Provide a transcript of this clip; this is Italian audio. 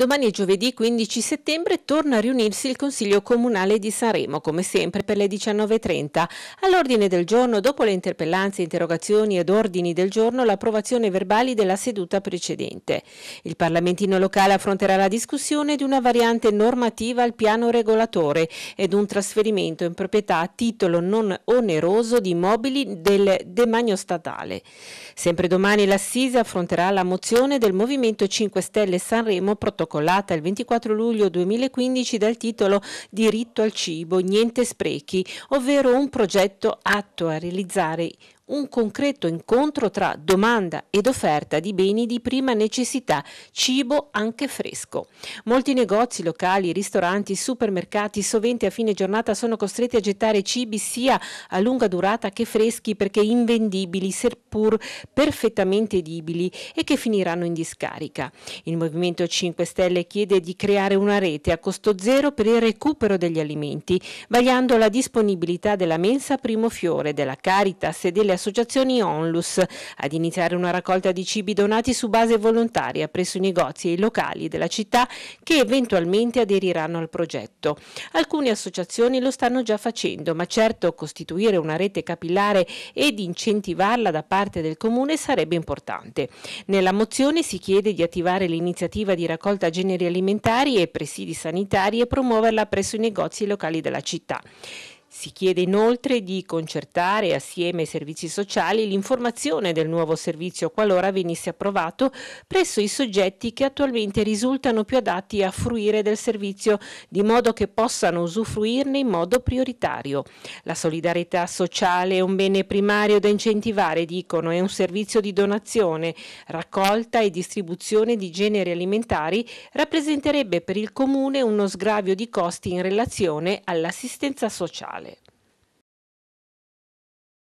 Domani è giovedì 15 settembre torna a riunirsi il Consiglio Comunale di Sanremo, come sempre per le 19.30. All'ordine del giorno, dopo le interpellanze, interrogazioni ed ordini del giorno, l'approvazione verbali della seduta precedente. Il Parlamentino locale affronterà la discussione di una variante normativa al piano regolatore ed un trasferimento in proprietà a titolo non oneroso di mobili del demagno statale. Sempre domani l'Assise affronterà la mozione del Movimento 5 Stelle Sanremo protocollo protocollata il 24 luglio 2015 dal titolo Diritto al cibo, niente sprechi, ovvero un progetto atto a realizzare un concreto incontro tra domanda ed offerta di beni di prima necessità, cibo anche fresco. Molti negozi, locali, ristoranti, supermercati sovente a fine giornata sono costretti a gettare cibi sia a lunga durata che freschi perché invendibili, seppur perfettamente edibili e che finiranno in discarica. Il Movimento 5 Stelle chiede di creare una rete a costo zero per il recupero degli alimenti, vagliando la disponibilità della mensa primo fiore, della Caritas e delle associazioni associazioni onlus ad iniziare una raccolta di cibi donati su base volontaria presso i negozi e i locali della città che eventualmente aderiranno al progetto. Alcune associazioni lo stanno già facendo, ma certo costituire una rete capillare ed incentivarla da parte del comune sarebbe importante. Nella mozione si chiede di attivare l'iniziativa di raccolta generi alimentari e presidi sanitari e promuoverla presso i negozi e i locali della città. Si chiede inoltre di concertare assieme ai servizi sociali l'informazione del nuovo servizio qualora venisse approvato presso i soggetti che attualmente risultano più adatti a fruire del servizio, di modo che possano usufruirne in modo prioritario. La solidarietà sociale è un bene primario da incentivare, dicono, è un servizio di donazione, raccolta e distribuzione di generi alimentari rappresenterebbe per il Comune uno sgravio di costi in relazione all'assistenza sociale. culturale.